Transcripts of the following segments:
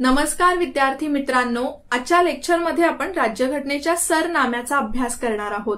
नमस्कार विद्यार्थी मित्रांनो आजच्या लेक्चरमध्ये आपण राज्यघटनेच्या सरनाम्याचा अभ्यास करणार आहोत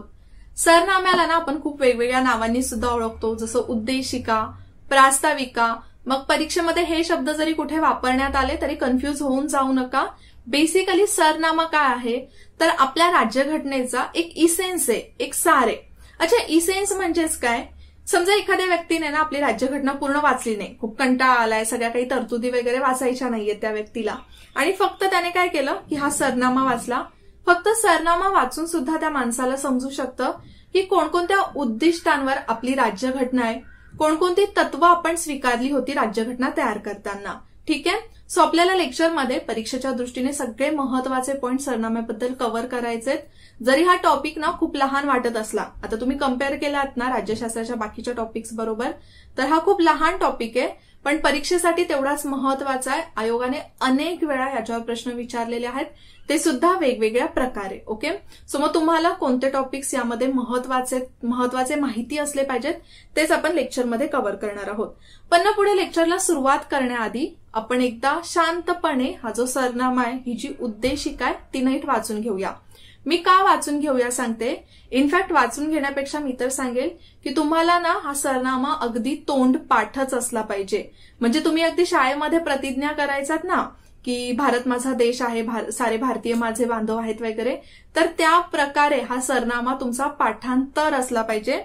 सरनाम्याला ना आपण खूप वेगवेगळ्या नावांनी सुद्धा ओळखतो जसं उद्देशिका प्रास्ताविका मग परीक्षेमध्ये हे शब्द जरी कुठे वापरण्यात आले तरी कन्फ्यूज होऊन जाऊ नका बेसिकली सरनामा काय आहे तर आपल्या राज्यघटनेचा एक इसेन्स आहे एक सार आहे अच्छा इसेन्स म्हणजेच काय समजा एखाद्या व्यक्तीने ना आपली राज्यघटना पूर्ण वाचली नाही खूप कंटाळ आलाय सगळ्या काही तरतुदी वगैरे वाचायच्या नाहीये त्या व्यक्तीला आणि फक्त त्याने काय केलं की हा सरनामा वाचला फक्त सरनामा वाचून सुद्धा त्या माणसाला समजू शकतं की कोणकोणत्या उद्दिष्टांवर आपली राज्यघटना आहे कोणकोणती तत्व आपण स्वीकारली होती राज्यघटना तयार करताना ठीक आहे सो आपल्याला लेक्चरमध्ये परीक्षेच्या दृष्टीने सगळे महत्वाचे पॉईंट सरनाम्याबद्दल कव्हर करायचे जरी हा टॉपिक ना खूप लहान वाटत असला आता तुम्ही कम्पेअर केलात ना राज्यशास्त्राच्या बाकीच्या टॉपिक्स बरोबर तर हा खूप लहान टॉपिक आहे पण परीक्षेसाठी तेवढाच महत्वाचा आहे आयोगाने अनेक वेळा याच्यावर प्रश्न विचारलेले आहेत ते सुद्धा वेगवेगळ्या प्रकारे ओके सो मग तुम्हाला कोणते टॉपिक्स यामध्ये महत्वाचे महत्वाचे माहिती असले पाहिजेत तेच आपण लेक्चरमध्ये कव्हर करणार आहोत पण ना पुढे लेक्चरला सुरुवात करण्याआधी आपण एकदा शांतपणे हा जो सरनामा आहे ही जी उद्देशिका आहे ती नीट वाचून घेऊया मी का वाचून घेऊया सांगते इनफॅक्ट वाचून घेण्यापेक्षा मी तर सांगेल की तुम्हाला ना हा सरनामा अगदी तोंड पाठच असला पाहिजे म्हणजे तुम्ही अगदी शाळेमध्ये प्रतिज्ञा करायचात ना की भारत माझा देश आहे भार, सारे भारतीय माझे बांधव आहेत वगैरे तर त्या प्रकारे हा सरनामा तुमचा पाठांतर असला पाहिजे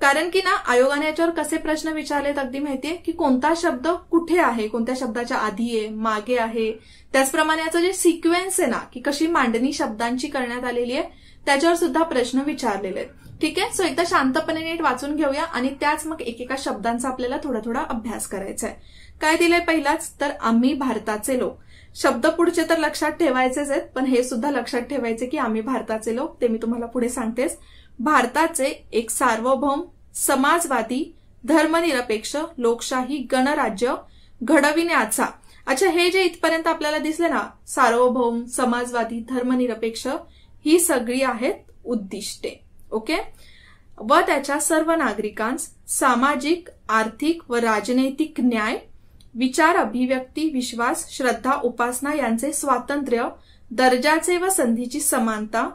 कारण की ना आयोगाने याच्यावर कसे प्रश्न विचारलेत अगदी माहितीये की कोणता शब्द कुठे आहे कोणत्या शब्दाच्या आधी आहे मागे आहे त्याचप्रमाणे याचं जे सिक्वेन्स आहे ना की कशी मांडणी शब्दांची करण्यात आलेली आहे त्याच्यावर सुद्धा प्रश्न विचारलेले आहेत ठीक आहे सो एकदा शांतपणे नीट वाचून घेऊया आणि त्याच मग एकेका शब्दांचा आपल्याला थोडा थोडा अभ्यास करायचा आहे काय दिलंय पहिलाच तर आम्ही भारताचे लोक शब्द पुढचे तर लक्षात ठेवायचेच आहेत पण हे सुद्धा लक्षात ठेवायचे की आम्ही भारताचे लोक ते मी तुम्हाला पुढे सांगतेस भारताचे एक सार्वभौम समाजवादी धर्मनिरपेक्ष लोकशाही गणराज्य घडविण्याचा अच्छा हे जे इथपर्यंत आपल्याला दिसले ना सार्वभौम समाजवादी धर्मनिरपेक्ष ही सगळी आहेत उद्दिष्टे ओके व त्याच्या सर्व नागरिकांस सामाजिक आर्थिक व राजनैतिक न्याय विचार अभिव्यक्ती विश्वास श्रद्धा उपासना यांचे स्वातंत्र्य दर्जाचे व संधीची समानता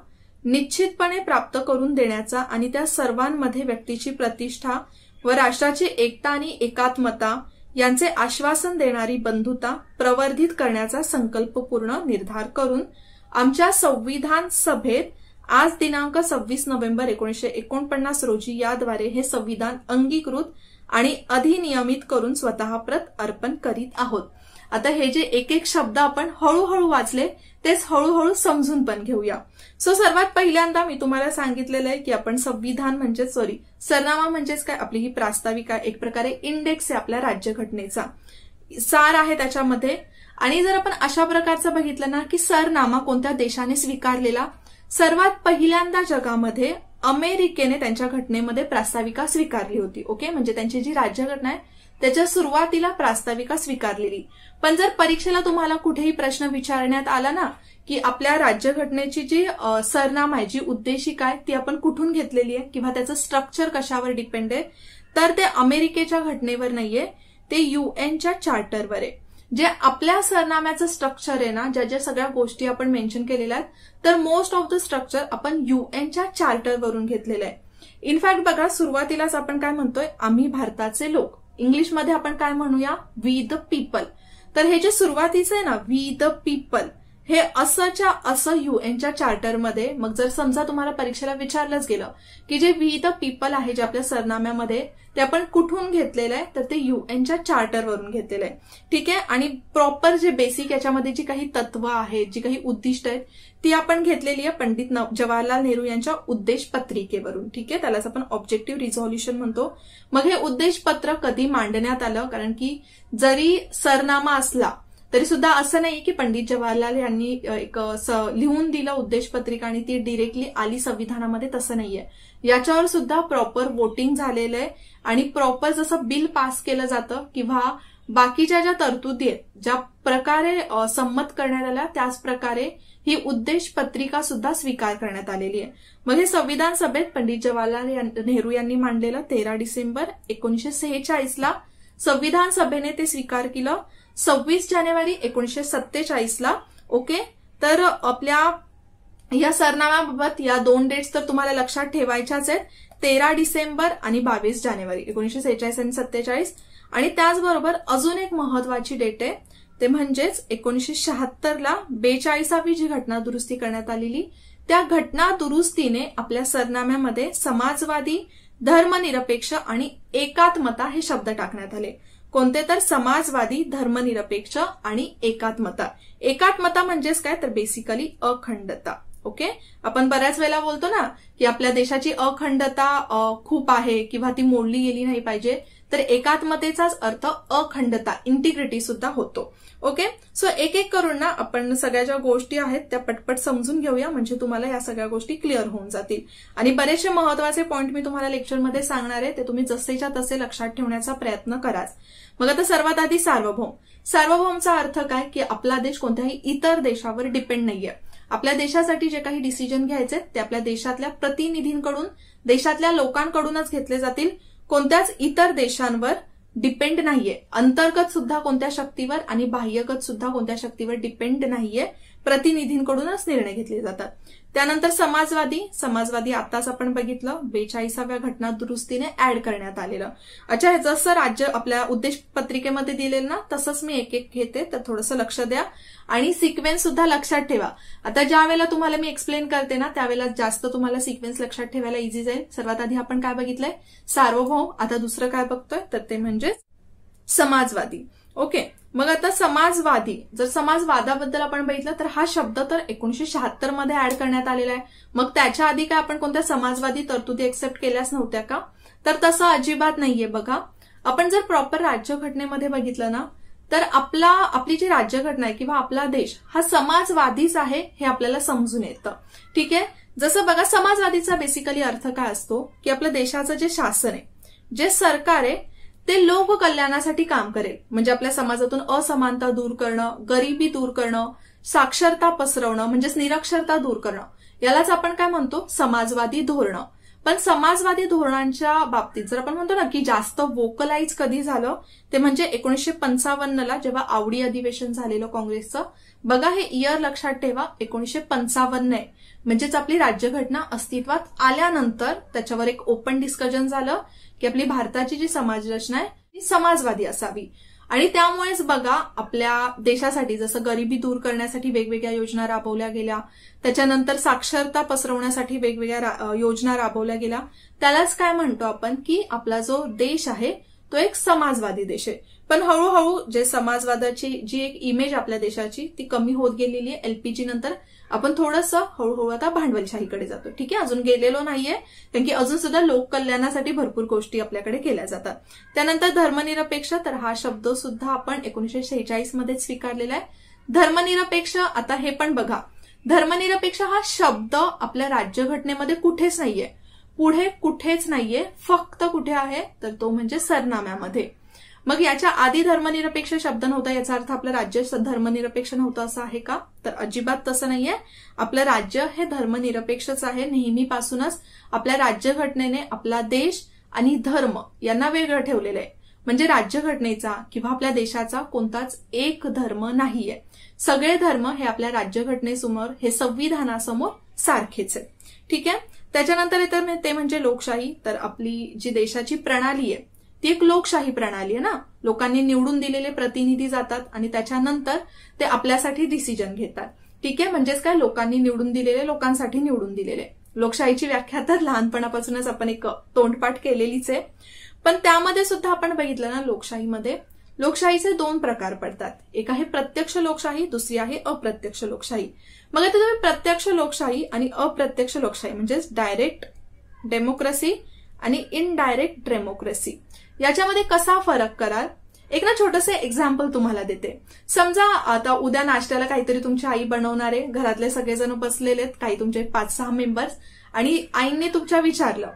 निश्चितपणे प्राप्त करून देण्याचा आणि त्या सर्वांमध्ये व्यक्तीची प्रतिष्ठा व राष्ट्राची एकता आणि एकात्मता यांचे आश्वासन देणारी बंधुता प्रवर्धित करण्याचा संकल्पपूर्ण निर्धार करून आमच्या संविधान सभेत आज दिनांक सव्वीस नोव्हेंबर एकोणीशे एकोणपन्नास रोजी याद्वारे हे संविधान अंगीकृत आणि अधिनियमित करून स्वतःप्रत अर्पण करीत आहोत आता हे जे एक एक शब्द आपण हळूहळू वाचले तेच हळूहळू समजून पण घेऊया सो सर्वात पहिल्यांदा मी तुम्हाला सांगितलेलं आहे की आपण संविधान म्हणजे सॉरी सरनामा म्हणजेच काय आपली ही प्रास्ताविका एक प्रकारे इंडेक्स आहे आपल्या राज्यघटनेचा सार आहे त्याच्यामध्ये आणि जर आपण अशा प्रकारचं बघितलं ना की सरनामा कोणत्या देशाने स्वीकारलेला सर्वात पहिल्यांदा जगामध्ये अमेरिकेने त्यांच्या घटनेमध्ये प्रास्ताविका स्वीकारली होती ओके म्हणजे त्यांची जी राज्यघटना आहे त्याच्या सुरुवातीला प्रास्ताविका स्वीकारलेली पण जर परीक्षेला तुम्हाला कुठेही प्रश्न विचारण्यात आला ना की आपल्या राज्यघटनेची जी सरनाम आहे जी उद्देशिका आहे ती आपण कुठून घेतलेली आहे किंवा त्याचं स्ट्रक्चर कशावर डिपेंड आहे तर ते अमेरिकेच्या घटनेवर नाहीये ते युएनच्या चार्टरवर आहे जे आपल्या सरनाम्याचं स्ट्रक्चर आहे ना ज्या ज्या सगळ्या गोष्टी आपण मेन्शन केलेल्या आहेत तर मोस्ट ऑफ द स्ट्रक्चर आपण युएनच्या चार्टरवरून घेतलेलं आहे इनफॅक्ट बघा सुरुवातीलाच आपण काय म्हणतोय आम्ही भारताचे लोक इंग्लिशमध्ये आपण काय म्हणूया वी द पीपल तर हे जे सुरुवातीचं आहे ना वी द पीपल हे असंच्या असं युएनच्या चार्टरमध्ये मग जर समजा तुम्हाला परीक्षेला विचारलंच गेलं की जे वी द पीपल आहे जे आपल्या सरनाम्यामध्ये ते आपण कुठून घेतलेलं आहे तर ते युएनच्या चार्टरवरून घेतलेलं आहे ठीक आहे आणि प्रॉपर जे बेसिक याच्यामध्ये जी काही तत्व आहेत जी काही उद्दिष्ट आहेत ती आपण घेतलेली आहे पंडित जवाहरलाल नेहरू यांच्या उद्देश पत्रिकेवरून ठीक आहे त्यालाच आपण ऑब्जेक्टिव्ह रिझॉल्युशन म्हणतो मग हे उद्देशपत्र कधी मांडण्यात आलं कारण की जरी सरनामा असला तरी सुद्धा असं नाही की पंडित जवाहरलाल यांनी एक लिहून दिलं उद्देशपत्रिका आणि ती डिरेक्टली आली संविधानामध्ये तसं नाहीये याच्यावर सुद्धा प्रॉपर वोटिंग झालेलं आहे आणि प्रॉपर जसं बिल पास केलं जातं किंवा बाकीच्या ज्या तरतुदी आहेत ज्या प्रकारे संमत करण्यात आल्या त्याचप्रकारे प्रकारे ही उद्देश पत्रिका सुद्धा स्वीकार करण्यात आलेली आहे म्हणजे संविधान सभेत पंडित जवाहरलाल नेहरू यांनी मांडलेलं तेरा डिसेंबर एकोणीशे सेहेचाळीसला संविधान सभेने ते स्वीकार केलं सव्वीस जानेवारी एकोणीशे सत्तेचाळीसला ओके तर आपल्या या सरनाम्याबाबत या दोन डेट्स तर तुम्हाला लक्षात ठेवायच्याच आहेत तेरा डिसेंबर आणि बावीस जानेवारी एकोणीशे सेहेचाळीस आणि सत्तेचाळीस आणि त्याचबरोबर अजून एक महत्वाची डेट आहे ते म्हणजेच एकोणीशे शहात्तरला बेचाळीसावी जी घटना दुरुस्ती करण्यात आलेली त्या घटना दुरुस्तीने आपल्या सरनाम्यामध्ये समाजवादी धर्मनिरपेक्ष आणि एकात्मता हे शब्द टाकण्यात आले कोणते तर समाजवादी धर्मनिरपेक्ष आणि एकात्मता एकात्मता म्हणजेच काय तर बेसिकली अखंडता ओके आपण बऱ्याच वेळेला बोलतो ना की आपल्या देशाची अखंडता खूप आहे किंवा ती मोडली गेली नाही पाहिजे तर एकात्मतेचाच अर्थ अखंडता इंटिग्रिटी सुद्धा होतो ओके सो एक एक करून ना आपण सगळ्या ज्या गोष्टी आहेत त्या पटपट समजून घेऊया म्हणजे तुम्हाला या सगळ्या गोष्टी क्लिअर होऊन जातील आणि बरेचसे महत्वाचे पॉईंट मी तुम्हाला लेक्चरमध्ये सांगणार आहे ते तुम्ही जसेच्या तसे लक्षात ठेवण्याचा प्रयत्न कराच मग आता सर्वात आधी सार्वभौम सार्वभौमचा अर्थ काय की आपला देश कोणत्याही इतर देशावर डिपेंड नाहीये आपल्या देशासाठी जे काही डिसिजन घ्यायचे ते आपल्या देशातल्या प्रतिनिधींकडून देशातल्या लोकांकडूनच घेतले जातील कोणत्याच इतर देशांवर डिपेंड नाहीये अंतर्गत सुद्धा कोणत्या शक्तीवर आणि बाह्यगत सुद्धा कोणत्या शक्तीवर डिपेंड नाहीये प्रतिनिधींकडूनच निर्णय घेतले जातात त्यानंतर समाजवादी समाजवादी आताच आपण बघितलं बेचाळीसाव्या घटना दुरुस्तीने ऍड करण्यात आलेलं अच्छा जसं राज्य आपल्या उद्देश पत्रिकेमध्ये दिलेलं ना तसंच मी एक एक घेते तर थोडंसं लक्ष द्या आणि सिक्वेन्स सुद्धा लक्षात ठेवा आता ज्या वेळेला तुम्हाला मी एक्सप्लेन करते ना त्यावेळेला जास्त तुम्हाला सिक्वेन्स लक्षात ठेवायला इझी जाईल सर्वात आधी आपण काय बघितलंय सार्वभौम आता दुसरं काय बघतोय तर ते म्हणजे समाजवादी ओके मग आता समाजवादी जर समाजवादाबद्दल आपण बघितलं तर हा शब्द तर एकोणीशे शहात्तर मध्ये ऍड करण्यात आलेला आहे मग त्याच्या आधी काय आपण कोणत्या समाजवादी तरतुदी एक्सेप्ट केल्याच नव्हत्या का तर तसं अजिबात नाहीये बघा आपण जर प्रॉपर राज्यघटनेमध्ये बघितलं ना तर आपला आपली जी राज्यघटना आहे किंवा आपला देश हा समाजवादीच आहे हे आपल्याला समजून येतं ठीक आहे जसं बघा समाजवादीचा बेसिकली अर्थ काय असतो की आपल्या देशाचं जे शासन आहे जे सरकार आहे ते लोक कल्याणासाठी काम करेल म्हणजे आपल्या समाजातून असमानता दूर करणं गरिबी दूर करणं साक्षरता पसरवणं म्हणजेच निरक्षरता दूर करणं यालाच आपण काय म्हणतो समाजवादी धोरण पण समाजवादी धोरणांच्या बाबतीत जर आपण म्हणतो ना की जास्त वोकलाइज कधी झालं ते म्हणजे एकोणीसशे पंचावन्नला जेव्हा आवडी अधिवेशन झालेलं काँग्रेसचं बघा हे इयर लक्षात ठेवा एकोणीशे पंचावन्न आहे म्हणजेच आपली राज्यघटना अस्तित्वात आल्यानंतर त्याच्यावर एक ओपन डिस्कशन झालं की आपली भारताची जी समाज रचना आहे ती समाजवादी असावी आणि त्यामुळेच बघा आपल्या देशासाठी जसं गरिबी दूर करण्यासाठी वेगवेगळ्या योजना राबवल्या गेल्या त्याच्यानंतर साक्षरता पसरवण्यासाठी वेगवेगळ्या योजना राबवल्या गेल्या त्यालाच काय म्हणतो आपण की आपला जो देश आहे तो एक समाजवादी देश आहे पण हळूहळू जे समाजवादाची जी एक इमेज आपल्या देशाची ती कमी होत गेलेली आहे एलपीजी नंतर आपण थोडंसं हळूहळू आता भांडवलशाहीकडे जातो ठीक आहे अजून गेलेलो नाहीये कारण की अजून सुद्धा लोककल्याणासाठी भरपूर गोष्टी आपल्याकडे केल्या जातात त्यानंतर धर्मनिरपेक्ष तर हा शब्द सुद्धा आपण एकोणीशे शेहेचाळीस मध्ये स्वीकारलेला आहे धर्मनिरपेक्ष आता हे पण बघा धर्मनिरपेक्ष हा शब्द आपल्या राज्यघटनेमध्ये कुठेच नाहीये पुढे कुठेच नाहीये फक्त कुठे आहे तर तो म्हणजे सरनाम्यामध्ये मग याच्या आधी धर्मनिरपेक्ष शब्द नव्हता याचा अर्थ आपलं राज्य धर्मनिरपेक्ष नव्हतं असं आहे का तर अजिबात तसं नाहीये आपलं राज्य हे धर्मनिरपेक्षच आहे नेहमीपासूनच आपल्या राज्यघटनेने आपला देश आणि धर्म यांना वेगळं ठेवलेलं आहे म्हणजे राज्यघटनेचा किंवा आपल्या देशाचा कोणताच एक धर्म नाहीये सगळे धर्म हे आपल्या राज्यघटनेसमोर हे संविधानासमोर सारखेच आहे ठीक आहे त्याच्यानंतर येतं ते म्हणजे लोकशाही तर आपली जी देशाची प्रणाली आहे ती एक लोकशाही प्रणाली आहे ना लोकांनी निवडून दिलेले प्रतिनिधी जातात आणि त्याच्यानंतर ते आपल्यासाठी डिसिजन घेतात ठीक आहे म्हणजेच काय लोकांनी निवडून दिलेले लोकांसाठी निवडून दिलेले लोकशाहीची व्याख्या तर लहानपणापासूनच आपण एक तोंडपाठ केलेलीच आहे पण त्यामध्ये सुद्धा आपण बघितलं ना लोकशाहीमध्ये लोकशाहीचे दोन प्रकार पडतात एक आहे प्रत्यक्ष लोकशाही दुसरी आहे अप्रत्यक्ष लोकशाही मग आता तुम्ही प्रत्यक्ष लोकशाही आणि अप्रत्यक्ष लोकशाही म्हणजेच डायरेक्ट डेमोक्रेसी आणि इनडायरेक्ट डेमोक्रेसी याच्यामध्ये कसा फरक कराल एक ना छोटस एक्झाम्पल तुम्हाला देते समजा आता उद्या नाश्त्याला काहीतरी तुमची आई बनवणारे घरातले सगळेजण बसलेले काही तुमचे पाच सहा मेंबर्स आणि आईने तुमच्या विचारलं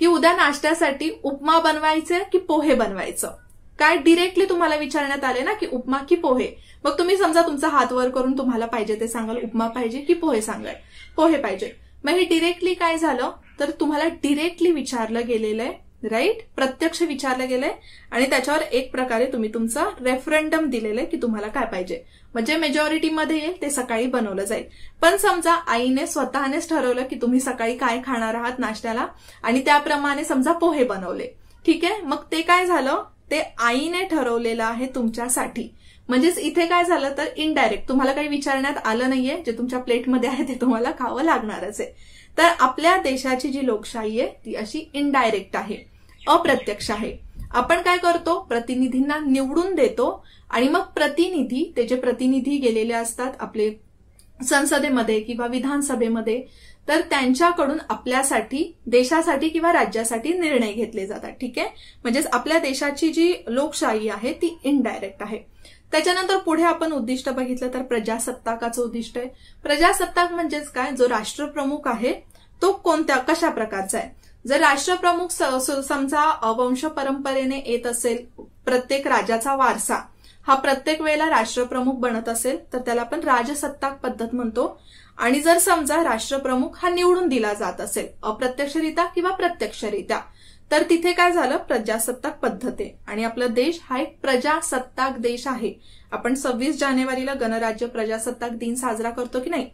की उद्या नाश्त्यासाठी उपमा बनवायचे की पोहे बनवायचं काय डिरेक्टली तुम्हाला विचारण्यात आले ना की उपमा की पोहे मग तुम्ही समजा तुमचा हात वर करून तुम्हाला पाहिजे ते सांगाल उपमा पाहिजे की पोहे सांगाल पोहे पाहिजे मग हे डिरेक्टली काय झालं तर तुम्हाला डिरेक्टली विचारलं गेलेलं आहे राईट प्रत्यक्ष विचारलं गेलंय आणि त्याच्यावर एक प्रकारे तुम्ही तुमचं रेफरंडम दिलेलं आहे की तुम्हाला काय पाहिजे म्हणजे मेजॉरिटीमध्ये येईल ते सकाळी बनवलं जाईल पण समजा आईने स्वतःनेच ठरवलं की तुम्ही सकाळी काय खाणार आहात नाश्त्याला आणि त्याप्रमाणे समजा पोहे बनवले ठीक आहे मग ते काय झालं ते आईने ठरवलेलं आहे तुमच्यासाठी म्हणजेच इथे काय झालं तर इनडायरेक्ट तुम्हाला काही विचारण्यात आलं नाहीये जे तुमच्या प्लेटमध्ये आहे ते तुम्हाला खावं लागणारच आहे तर आपल्या देशाची जी लोकशाही आहे ती अशी इनडायरेक्ट आहे अप्रत्यक्ष आहे आपण काय करतो प्रतिनिधींना निवडून देतो आणि मग प्रतिनिधी ते जे प्रतिनिधी गेलेले असतात आपले संसदेमध्ये किंवा विधानसभेमध्ये तर त्यांच्याकडून आपल्यासाठी देशासाठी किंवा राज्यासाठी निर्णय घेतले जातात ठीक आहे म्हणजेच आपल्या देशाची जी लोकशाही आहे ती इनडायरेक्ट आहे त्याच्यानंतर पुढे आपण उद्दिष्ट बघितलं तर प्रजासत्ताकाचं उद्दिष्ट आहे प्रजासत्ताक म्हणजेच काय जो राष्ट्रप्रमुख आहे तो कोणत्या कशा प्रकारचा आहे जर राष्ट्रप्रमुख समजा वंश परंपरेने येत असेल प्रत्येक राजाचा वारसा हा प्रत्येक वेळेला राष्ट्रप्रमुख बनत असेल तर त्याला आपण राजसत्ताक पद्धत म्हणतो आणि जर समजा राष्ट्रप्रमुख हा निवडून दिला जात असेल अप्रत्यक्षरित्या किंवा प्रत्यक्षरित्या तर तिथे काय झालं प्रजासत्ताक पद्धत आहे आणि आपला देश हा एक प्रजासत्ताक देश आहे आपण सव्वीस जानेवारीला गणराज्य प्रजासत्ताक दिन साजरा करतो की नाही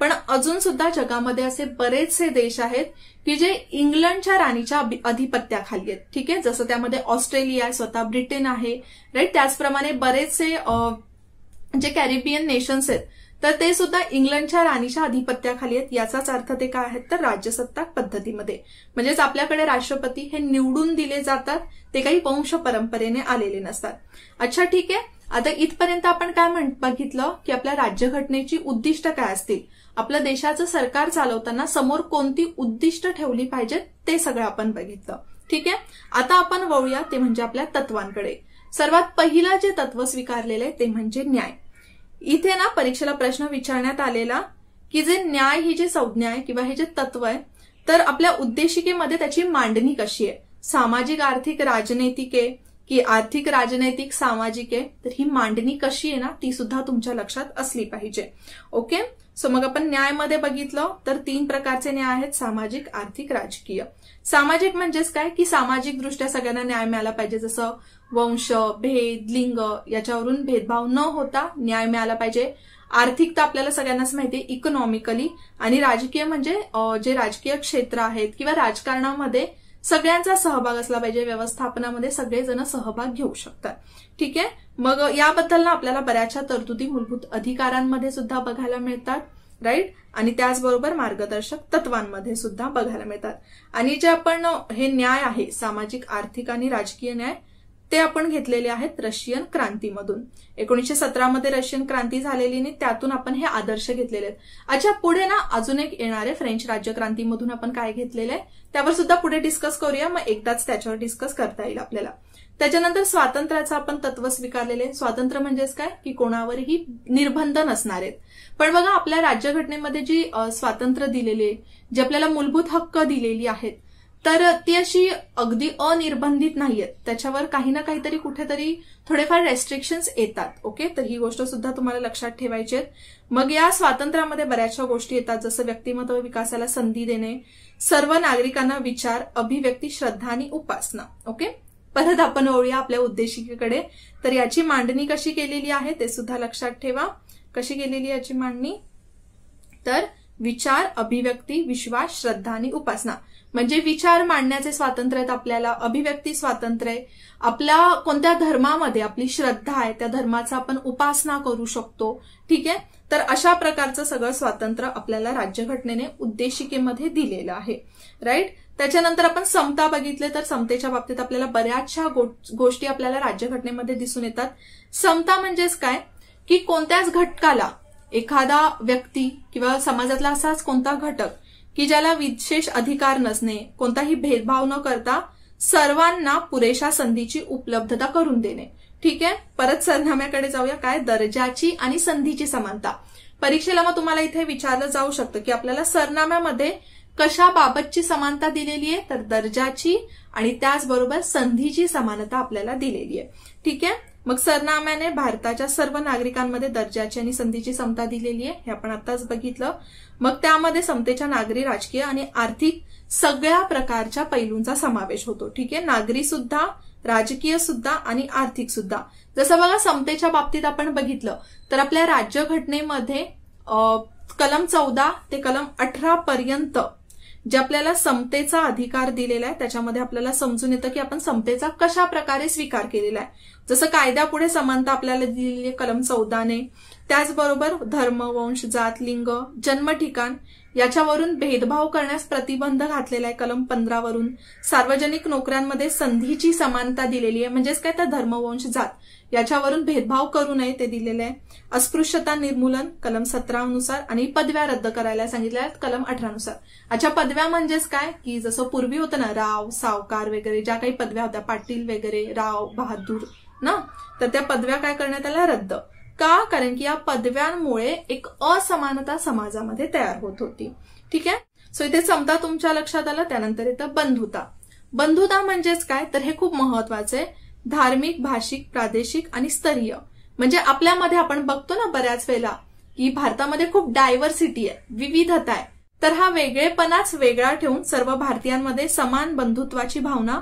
पण अजून सुद्धा जगामध्ये असे बरेचसे देश आहेत की जे इंग्लंडच्या राणीच्या अधिपत्याखाली आहेत ठीक आहे जसं त्यामध्ये ऑस्ट्रेलिया आहे स्वतः ब्रिटन आहे राईट त्याचप्रमाणे बरेचसे जे कॅरिबियन नेशन्स आहेत तर ते सुद्धा इंग्लंडच्या राणीच्या अधिपत्याखाली आहेत याचाच अर्थ ते काय आहेत तर राज्यसत्ताक पद्धतीमध्ये म्हणजेच आपल्याकडे राष्ट्रपती हे निवडून दिले जातात ते काही वंश परंपरेने आलेले नसतात अच्छा ठीक आहे आता इथपर्यंत आपण काय बघितलं की आपल्या राज्यघटनेची उद्दिष्ट काय असतील आपल्या देशाचं सरकार चालवताना समोर कोणती उद्दिष्ट ठेवली पाहिजेत ते सगळं आपण बघितलं ठीक आहे आता आपण वळूया ते म्हणजे आपल्या तत्वांकडे सर्वात पहिलं जे तत्व स्वीकारलेले ते म्हणजे न्याय इथे ना परीक्षेला प्रश्न विचारण्यात आलेला की जे न्याय ही जे संज्ञा आहे किंवा हे जे तत्व आहे तर आपल्या उद्देशिकेमध्ये त्याची मांडणी कशी आहे सामाजिक आर्थिक राजनैतिके की आर्थिक राजनैतिक सामाजिक आहे तर ही मांडणी कशी आहे ना ती सुद्धा तुमच्या लक्षात असली पाहिजे ओके सो मग आपण न्यायमध्ये बघितलं तर तीन प्रकारचे न्याय आहेत सामाजिक आर्थिक राजकीय सामाजिक म्हणजेच काय की सामाजिक दृष्ट्या सगळ्यांना न्याय मिळाला पाहिजे जसं वंश भेद लिंग याच्यावरून भेदभाव न होता न्याय मिळाला पाहिजे आर्थिक तर आपल्याला सगळ्यांनाच माहिती आहे इकॉनॉमिकली आणि राजकीय म्हणजे जे राजकीय क्षेत्र आहेत किंवा राजकारणामध्ये सगळ्यांचा सहभाग असला पाहिजे व्यवस्थापनामध्ये सगळेजण सहभाग घेऊ शकतात ठीक आहे मग याबद्दल ना आपल्याला बऱ्याचशा तरतुदी मूलभूत अधिकारांमध्ये सुद्धा बघायला मिळतात राईट आणि त्याचबरोबर मार्गदर्शक तत्वांमध्ये सुद्धा बघायला मिळतात आणि जे आपण हे न्याय आहे सामाजिक आर्थिक आणि राजकीय न्याय ते आपण घेतलेले आहेत रशियन क्रांतीमधून एकोणीशे सतरामध्ये रशियन क्रांती झालेली नाही त्यातून आपण हे आदर्श घेतलेले आहेत अच्छा पुढे ना अजून एक येणारे फ्रेंच राज्यक्रांतीमधून आपण काय घेतलेले आहे त्यावर सुद्धा पुढे डिस्कस करूया मग एकदाच त्याच्यावर डिस्कस करता येईल आपल्याला त्याच्यानंतर स्वातंत्र्याचं आपण तत्व स्वीकारलेले स्वातंत्र्य म्हणजेच काय की कोणावरही निर्बंध नसणार आहेत पण बघा आपल्या राज्यघटनेमध्ये जी स्वातंत्र्य दिलेली जे जी आपल्याला मूलभूत हक्क दिलेली आहेत तर ती अशी अगदी अनिर्बंधित नाहीयेत त्याच्यावर काही ना काहीतरी कुठेतरी थोडेफार रेस्ट्रिक्शन्स येतात ओके तर ही गोष्ट सुद्धा तुम्हाला लक्षात ठेवायची मग या स्वातंत्र्यामध्ये बऱ्याचशा गोष्टी येतात जसं व्यक्तिमत्व विकासाला संधी देणे सर्व नागरिकांना विचार अभिव्यक्ती श्रद्धा आणि उपासना ओके परत आपण ओळूया आपल्या उद्देशिकेकडे तर याची मांडणी कशी केलेली आहे ते सुद्धा लक्षात ठेवा कशी केलेली याची मांडणी तर विचार अभिव्यक्ती विश्वास श्रद्धा आणि उपासना म्हणजे विचार मांडण्याचे स्वातंत्र्य आहेत आपल्याला अभिव्यक्ती स्वातंत्र्य आहे आपल्या कोणत्या धर्मामध्ये आपली श्रद्धा आहे त्या धर्माचा आपण उपासना करू शकतो ठीक आहे तर अशा प्रकारचं सगळं स्वातंत्र्य आपल्याला राज्यघटनेने उद्देशिकेमध्ये दिलेलं आहे राईट त्याच्यानंतर आपण समता बघितले तर समतेच्या बाबतीत आपल्याला बऱ्याचशा गोष्टी आपल्याला राज्यघटनेमध्ये दिसून येतात समता म्हणजेच काय की कोणत्याच घटकाला एखादा व्यक्ती किंवा समाजातला असाच कोणता घटक की ज्याला विशेष अधिकार नसणे कोणताही भेदभाव न करता सर्वांना पुरेशा संधीची उपलब्धता करून देणे ठीक आहे परत सरनाम्याकडे जाऊया काय दर्जाची आणि संधीची समानता परीक्षेला मग तुम्हाला इथे विचारलं जाऊ शकतं की आपल्याला सरनाम्यामध्ये कशाबाबतची समानता दिलेली आहे तर दर्जाची आणि त्याचबरोबर संधीची समानता आपल्याला दिलेली आहे ठीक आहे मग सरनाम्याने भारताच्या सर्व नागरिकांमध्ये दर्जाची आणि संधीची समता दिलेली आहे हे आपण आताच बघितलं मग त्यामध्ये समतेच्या नागरी राजकीय आणि आर्थिक सगळ्या प्रकारच्या पैलूंचा समावेश होतो ठीक आहे नागरी सुद्धा राजकीय सुद्धा आणि आर्थिक सुद्धा जसं बघा समतेच्या बाबतीत आपण बघितलं तर आपल्या राज्यघटनेमध्ये कलम चौदा ते कलम अठरा पर्यंत जे आपल्याला समतेचा अधिकार दिलेला आहे त्याच्यामध्ये आपल्याला समजून येतं की आपण समतेचा कशा प्रकारे स्वीकार केलेला आहे जसं कायद्यापुढे समानता आपल्याला दिलेली आहे कलम चौदाने त्याचबरोबर धर्म वंश जात लिंग जन्म ठिकाण याच्यावरून भेदभाव करण्यास प्रतिबंध घातलेला आहे कलम पंधरावरून सार्वजनिक नोकऱ्यांमध्ये संधीची समानता दिलेली आहे म्हणजेच काय तर धर्मवंश जात याच्यावरून भेदभाव करू नये ते दिलेले आहे अस्पृश्यता निर्मूलन कलम सतरानुसार आणि पदव्या रद्द करायला सांगितल्या आहेत कलम अठरानुसार अच्छा पदव्या म्हणजेच काय की जसं पूर्वी होतं ना राव सावकार वगैरे ज्या काही पदव्या होत्या पाटील वगैरे राव बहादूर ना तर त्या पदव्या काय करण्यात आल्या रद्द का कारण की या पदव्यांमुळे एक असमानता समाजामध्ये तयार होत होती ठीक आहे सो इथे समता तुमच्या लक्षात आलं त्यानंतर इथं बंधुता बंधुता म्हणजेच काय तर हे खूप महत्वाचं आहे धार्मिक भाषिक प्रादेशिक आणि स्तरीय म्हणजे आपल्यामध्ये आपण बघतो ना बऱ्याच वेळेला की भारतामध्ये खूप डायव्हर्सिटी आहे विविधता आहे तर हा वेगळेपणाच वेगळा ठेवून सर्व भारतीयांमध्ये समान बंधुत्वाची भावना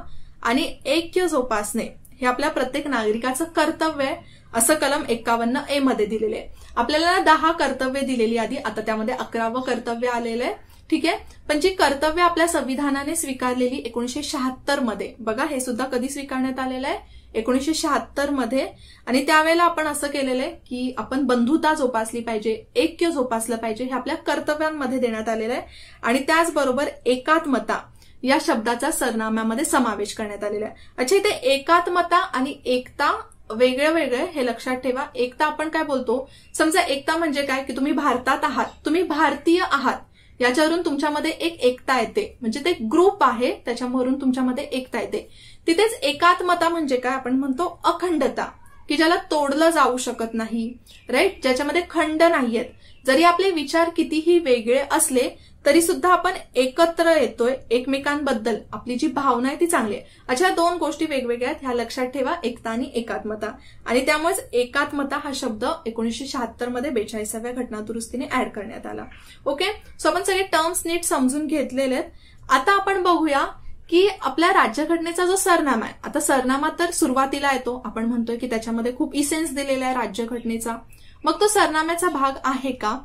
आणि ऐक्य जोपासणे हे आपल्या प्रत्येक नागरिकाचं कर्तव्य आहे असं कलम एक्कावन्न ए मध्ये दिलेले आहे आपल्याला दहा कर्तव्य दिलेली आधी आता त्यामध्ये अकरावं कर्तव्य आलेलं आहे ठीक आहे पण जी कर्तव्य आपल्या संविधानाने स्वीकारलेली एकोणीशे शहात्तर मध्ये बघा हे सुद्धा कधी स्वीकारण्यात आलेलं आहे एकोणीसशे शहात्तर मध्ये आणि त्यावेळेला आपण असं केलेलं आहे की आपण बंधुता जोपासली पाहिजे ऐक्य जोपासलं पाहिजे हे आपल्या कर्तव्यांमध्ये देण्यात आलेलं आहे आणि त्याचबरोबर एकात्मता या शब्दाचा सरनाम्यामध्ये समावेश करण्यात आलेला आहे अच्छा इथे एकात्मता आणि एकता वेगळं वेगळं हे लक्षात ठेवा एकता आपण काय बोलतो समजा एकता म्हणजे काय की तुम्ही भारतात आहात तुम्ही भारतीय आहात याच्यावरून तुमच्यामध्ये एक एकता येते म्हणजे ते ग्रुप आहे त्याच्यावरून तुमच्यामध्ये एकता येते तिथेच एकात्मता म्हणजे काय आपण म्हणतो अखंडता की ज्याला तोडलं जाऊ शकत नाही राईट ज्याच्यामध्ये खंड नाहीयेत जरी आपले विचार कितीही वेगळे असले तरी सुद्धा आपण एकत्र येतोय एकमेकांबद्दल आपली जी भावना आहे ती चांगली आहे अशा दोन गोष्टी वेगवेगळ्या आहेत ह्या लक्षात ठेवा एकता आणि एकात्मता आणि त्यामुळेच एकात्मता हा शब्द एकोणीसशे शहात्तर मध्ये बेचाळीसाव्या घटना दुरुस्तीने ऍड करण्यात आला ओके सो आपण सगळे टर्म्स नीट समजून घेतलेले आहेत आता आपण बघूया की आपल्या राज्यघटनेचा जो सरनामा आहे आता सरनामा तर सुरुवातीला येतो आपण म्हणतोय की त्याच्यामध्ये खूप इसेन्स दिलेला आहे राज्यघटनेचा मग तो सरनाम्याचा भाग आहे का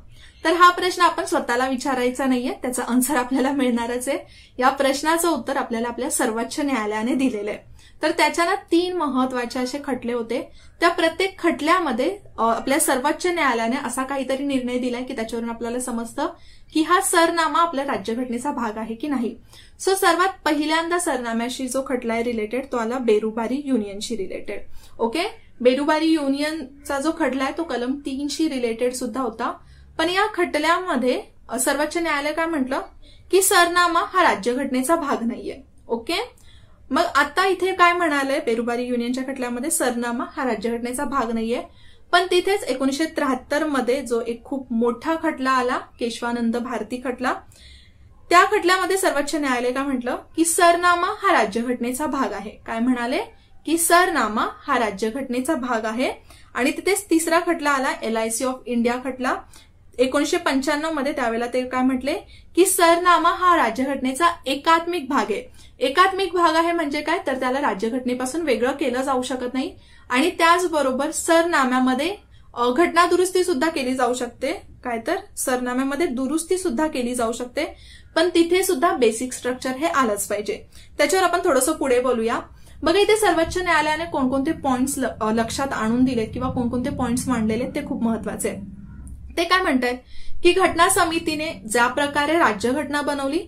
तर हा प्रश्न आपण स्वतःला विचारायचा नाहीये त्याचा आन्सर आपल्याला मिळणारच आहे या प्रश्नाचं उत्तर आपल्याला आपल्या सर्वोच्च न्यायालयाने दिलेलं आहे तर त्याच्यानं तीन महत्वाचे असे खटले होते त्या प्रत्येक खटल्यामध्ये आपल्या सर्वोच्च न्यायालयाने असा काहीतरी निर्णय दिलाय की त्याच्यावरून आपल्याला समजतं की हा सरनामा आपल्या राज्यघटनेचा भाग आहे की नाही सो सर्वात पहिल्यांदा सरनाम्याशी जो खटला आहे रिलेटेड तो आला बेरुबारी युनियनशी रिलेटेड ओके बेरुबारी युनियनचा जो खटला आहे तो कलम तीनशी रिलेटेड सुद्धा होता पण या खटल्यामध्ये सर्वोच्च न्यायालय काय म्हटलं की सरनामा हा राज्यघटनेचा भाग नाहीये ओके मग आता इथे काय म्हणालंय बेरुबारी युनियनच्या खटल्यामध्ये सरनामा हा राज्यघटनेचा भाग नाहीये पण तिथेच एकोणीशे त्र्याहत्तर मध्ये जो एक खूप मोठा खटला आला केशवानंद भारती खटला त्या खटल्यामध्ये सर्वोच्च न्यायालय काय म्हटलं की सरनामा हा राज्यघटनेचा भाग आहे काय म्हणाले की सरनामा हा राज्यघटनेचा भाग आहे आणि तिथेच तिसरा खटला आला एलआयसी ऑफ इंडिया खटला एकोणीशे पंच्याण्णव मध्ये त्यावेळेला ते काय म्हटले की सरनामा हा राज्यघटनेचा एकात्मिक भाग आहे एकात्मिक भाग आहे म्हणजे काय तर त्याला राज्यघटनेपासून वेगळं केलं जाऊ शकत नाही आणि त्याचबरोबर सरनाम्यामध्ये घटना दुरुस्ती सुद्धा केली जाऊ शकते काय तर सरनाम्यामध्ये दुरुस्ती सुद्धा केली जाऊ शकते पण तिथे सुद्धा बेसिक स्ट्रक्चर हे आलंच पाहिजे त्याच्यावर आपण थोडंसं पुढे बोलूया बघा इथे सर्वोच्च न्यायालयाने कोणकोणते पॉईंट्स लक्षात आणून दिलेत किंवा कोणकोणते पॉइंट्स मांडलेले ते खूप महत्वाचे ते काय म्हणत की घटना समितीने ज्या प्रकारे राज्यघटना बनवली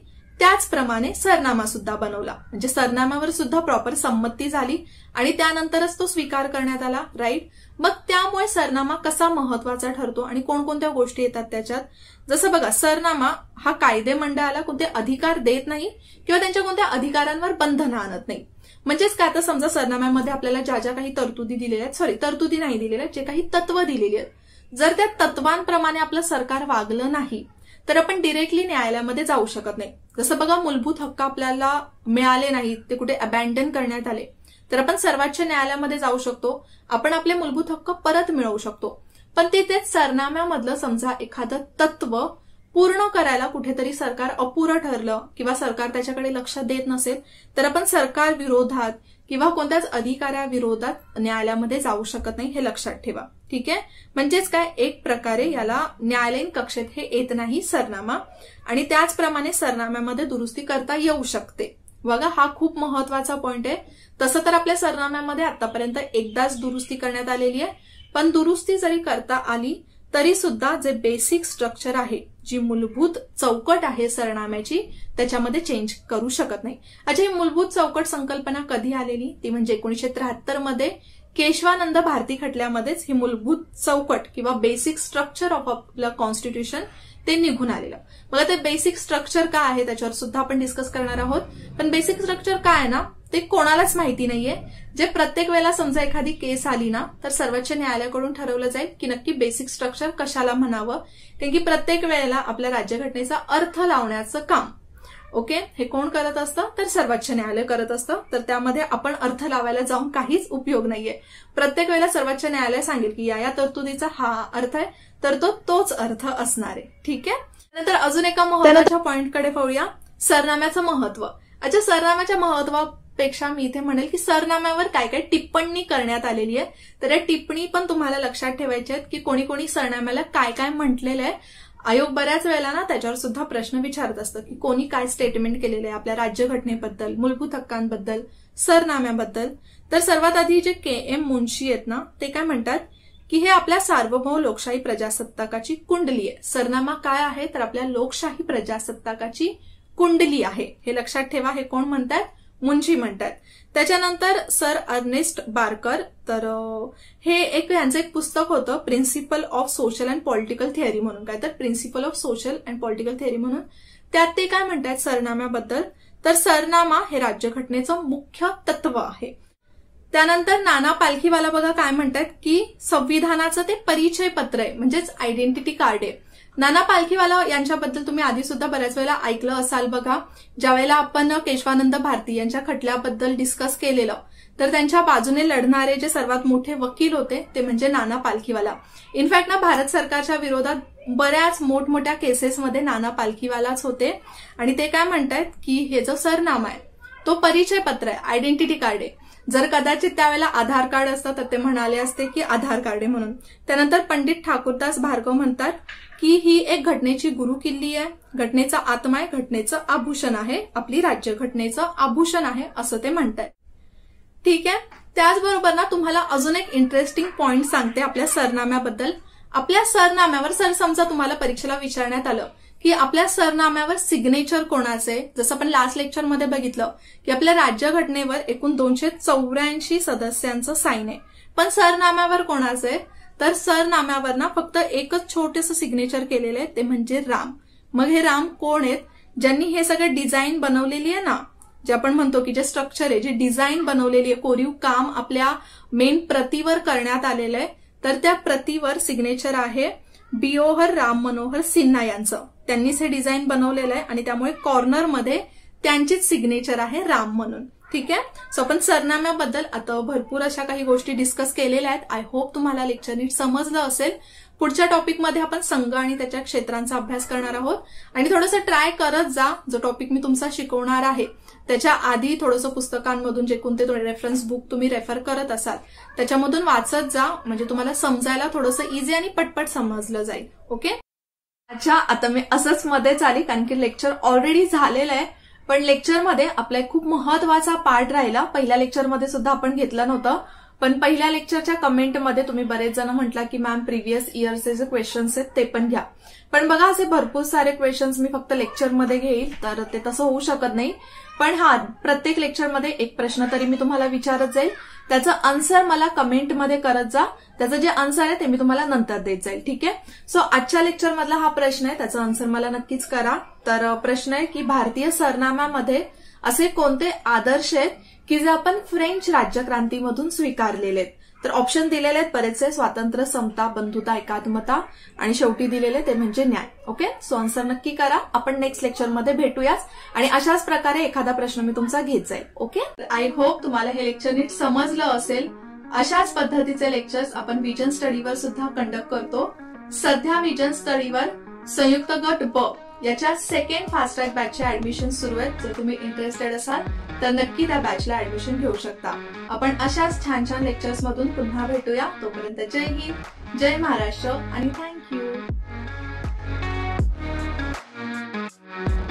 त्याचप्रमाणे सरनामा सुद्धा बनवला म्हणजे सरनाम्यावर सुद्धा प्रॉपर संमती झाली आणि त्यानंतरच तो स्वीकार करण्यात आला राईट मग त्यामुळे सरनामा कसा महत्वाचा ठरतो आणि कोणकोणत्या गोष्टी येतात त्याच्यात जसं बघा सरनामा हा कायदे मंडळाला कोणते अधिकार देत नाही किंवा त्यांच्या कोणत्या अधिकारांवर बंधनं आणत नाही म्हणजेच काय आता समजा सरनाम्यामध्ये आपल्याला ज्या ज्या काही तरतुदी दिलेल्या आहेत सॉरी तरतुदी नाही दिलेल्या जे काही तत्व दिलेली आहेत जर त्या तत्वांप्रमाणे आपलं सरकार वागलं नाही तर आपण डिरेक्टली न्यायालयामध्ये जाऊ शकत नाही जसं बघा मूलभूत हक्क आपल्याला मिळाले नाहीत ते कुठे अबँडन करण्यात आले तर आपण सर्वोच्च न्यायालयामध्ये जाऊ शकतो आपण आपले मूलभूत हक्क परत मिळवू शकतो पण ते सरनाम्यामधलं समजा एखादं तत्व पूर्ण करायला कुठेतरी सरकार अपुरं ठरलं किंवा सरकार त्याच्याकडे लक्ष देत नसेल तर आपण सरकार विरोधात किंवा कोणत्याच अधिकाऱ्याविरोधात न्यायालयामध्ये जाऊ शकत नाही हे लक्षात ठेवा ठीक आहे म्हणजेच काय एक प्रकारे याला न्यायालयीन कक्षेत हे येत नाही सरनामा आणि त्याचप्रमाणे सरनाम्यामध्ये दुरुस्ती करता येऊ शकते बघा हा खूप महत्वाचा पॉईंट आहे तसं तर आपल्या सरनाम्यामध्ये आतापर्यंत एकदाच दुरुस्ती करण्यात आलेली आहे पण दुरुस्ती जरी करता आली तरी सुद्धा जे बेसिक स्ट्रक्चर आहे जी मूलभूत चौकट आहे सरनाम्याची त्याच्यामध्ये चेंज करू शकत नाही अच्छा ही मूलभूत चौकट संकल्पना कधी आलेली ती म्हणजे एकोणीशे त्र्याहत्तर मध्ये केशवानंद भारती खटल्यामध्येच ही मूलभूत चौकट किंवा बेसिक स्ट्रक्चर ऑफ आपलं कॉन्स्टिट्यूशन ते निघून आलेलं बघा ते बेसिक स्ट्रक्चर काय आहे त्याच्यावर सुद्धा आपण डिस्कस करणार आहोत पण बेसिक स्ट्रक्चर काय आहे ना ते कोणालाच माहिती नाहीये जे प्रत्येक वेळेला समजा एखादी केस आली ना तर सर्वोच्च न्यायालयाकडून ठरवलं जाईल की नक्की बेसिक स्ट्रक्चर कशाला म्हणावं कारण की प्रत्येक वेळेला आपल्या राज्यघटनेचा अर्थ लावण्याचं काम ओके हे कोण करत असतं तर सर्वोच्च न्यायालय करत असतं तर त्यामध्ये आपण अर्थ लावायला जाऊन काहीच उपयोग नाहीये प्रत्येक वेळेला सर्वोच्च न्यायालय सांगेल की या या तरतुदीचा हा अर्थ आहे तर तो तोच अर्थ असणार आहे ठीक आहे नंतर अजून एका महत्वाच्या पॉईंटकडे पाहूया सरनाम्याचं महत्व अच्छा सरनाम्याच्या महत्वापेक्षा मी इथे म्हणेल की सरनाम्यावर काय काय टिप्पणी करण्यात आलेली आहे तर या टिप्पणी पण तुम्हाला लक्षात ठेवायच्या आहेत की कोणी कोणी सरनाम्याला काय काय म्हटलेलं आहे आयोग बऱ्याच वेळेला ना त्याच्यावर सुद्धा प्रश्न विचारत असतं की कोणी काय स्टेटमेंट केलेले आहे आपल्या राज्यघटनेबद्दल मूलभूत हक्कांबद्दल सरनाम्याबद्दल तर सर्वात आधी जे के एम मुन्शी आहेत ना ते काय म्हणतात की हे आपल्या सार्वभौम लोकशाही प्रजासत्ताकाची कुंडली आहे सरनामा काय आहे तर आपल्या लोकशाही प्रजासत्ताकाची कुंडली आहे हे लक्षात ठेवा हे कोण म्हणतात मुंशी म्हणतात त्याच्यानंतर सर अर्नेस्ट बारकर तर हे एक यांचं एक पुस्तक होतं principle of social and political theory म्हणून काय तर principle of social and political theory म्हणून त्यात ते काय म्हणतात सरनाम्याबद्दल तर सरनामा हे राज्यघटनेचं मुख्य तत्व आहे त्यानंतर नाना पालखीवाला बघा काय म्हणतात की संविधानाचं ते परिचय पत्र आहे म्हणजेच आयडेंटिटी कार्ड आहे नाना पालखीवाला यांच्याबद्दल तुम्ही आधी सुद्धा बऱ्याच वेळेला ऐकलं असाल बघा ज्यावेळेला आपण केशवानंद भारती यांच्या खटल्याबद्दल डिस्कस केलेलं तर त्यांच्या बाजूने लढणारे जे सर्वात मोठे वकील होते ते म्हणजे नाना पालखीवाला इनफॅक्ट ना भारत सरकारच्या विरोधात बऱ्याच मोठमोठ्या केसेसमध्ये नाना पालखीवालाच होते आणि ते काय म्हणतायत की हे जो सरनाम आहे तो परिचय पत्र आहे आयडेंटिटी कार्ड आहे जर कदाचित त्यावेळेला आधार कार्ड असतं तर ते म्हणाले असते की आधार कार्ड आहे म्हणून त्यानंतर पंडित ठाकूरदास भार्गव म्हणतात की ही एक घटनेची गुरु किल्ली आहे घटनेचा आत्मा आहे घटनेचं आभूषण आहे आपली राज्य घटनेचं आभूषण आहे असं ते म्हणतात ठीक आहे त्याचबरोबर ना तुम्हाला अजून एक इंटरेस्टिंग पॉइंट सांगते आपल्या सरनाम्याबद्दल आपल्या सरनाम्यावर सर समजा तुम्हाला परीक्षेला विचारण्यात आलं की आपल्या सरनाम्यावर सिग्नेचर कोणाचे जसं आपण लास्ट लेक्चरमध्ये बघितलं की आपल्या राज्यघटनेवर एकूण दोनशे चौऱ्याऐंशी सदस्यांचं साईन आहे पण सरनाम्यावर कोणाचे तर सरनाम्यावर ना फक्त एकच छोटेसं सिग्नेचर केलेले आहे ते म्हणजे राम मग हे राम कोण आहेत ज्यांनी हे सगळं डिझाईन बनवलेली आहे ना जे आपण म्हणतो की जे स्ट्रक्चर आहे जे डिझाईन बनवलेली आहे कोरीव काम आपल्या मेन प्रतीवर करण्यात आलेलं आहे तर त्या प्रतीवर सिग्नेचर आहे बिओहर राम मनोहर सिन्हा यांचं त्यांनीच हे डिझाईन बनवलेलं आहे आणि त्यामुळे कॉर्नरमध्ये त्यांचीच सिग्नेचर आहे राम म्हणून ठीक आहे सो आपण सरनाम्याबद्दल आता भरपूर अशा काही गोष्टी डिस्कस केलेल्या आहेत आय होप तुम्हाला लेक्चर नीट समजलं असेल पुढच्या टॉपिकमध्ये आपण संघ आणि त्याच्या क्षेत्रांचा अभ्यास करणार आहोत आणि थोडंसं ट्राय करत जा जो टॉपिक मी तुमचा शिकवणार आहे त्याच्या आधी थोडंसं पुस्तकांमधून जे कोणते रेफरन्स बुक तुम्ही रेफर करत असाल त्याच्यामधून वाचत जा म्हणजे तुम्हाला समजायला थोडंसं इझी आणि पटपट समजलं जाईल ओके अच्छा आता मी असंच मध्येच आली कारण की लेक्चर ऑलरेडी झालेलं आहे पण लेक्चरमध्ये आपला एक खूप महत्वाचा पार्ट राहिला पहिल्या लेक्चरमध्ये सुद्धा आपण घेतलं नव्हतं पण पहिल्या लेक्चरच्या कमेंटमध्ये तुम्ही बरेच जण म्हटला की मॅम प्रिव्हियस इयरचे जे क्वेश्चन्स आहेत ते पण घ्या पण बघा असे भरपूर सारे क्वेश्चन्स मी फक्त लेक्चरमध्ये घेईल तर ते तसं होऊ शकत नाही पण हा प्रत्येक लेक्चरमध्ये एक प्रश्न तरी मी तुम्हाला विचारत जाईल त्याचं आन्सर मला कमेंटमध्ये करत जा त्याचं जे आन्सर आहे ते मी तुम्हाला नंतर देत जाईल ठीक आहे सो आजच्या लेक्चरमधला हा प्रश्न आहे त्याचा आन्सर मला नक्कीच करा तर प्रश्न आहे की भारतीय सरनाम्यामध्ये असे कोणते आदर्श आहेत की जे आपण फ्रेंच राज्यक्रांतीमधून स्वीकारलेले आहेत तर ऑप्शन दिलेले आहेत बरेचसे स्वातंत्र्य समता बंधुता एकात्मता आणि शेवटी दिलेले ते म्हणजे न्याय ओके सो आन्सर नक्की करा आपण नेक्स्ट लेक्चरमध्ये भेटूयाच आणि अशाच प्रकारे एखादा प्रश्न मी तुमचा घेत जाईल ओके आय होप तुम्हाला हे लेक्चर नीट समजलं असेल अशाच पद्धतीचे लेक्चर्स आपण विजन स्टडीवर सुद्धा कंडक्ट करतो सध्या विजन स्टडीवर संयुक्त गट ब याच्या सेकंड फास्ट फास्टॅग बॅचच्या ऍडमिशन सुरू आहेत जर तुम्ही इंटरेस्टेड असाल तर नक्की त्या बॅचला ऍडमिशन घेऊ शकता आपण अशाच छान छान लेक्चर्स मधून पुन्हा भेटूया तोपर्यंत जय हिंद जय महाराष्ट्र आणि थँक्यू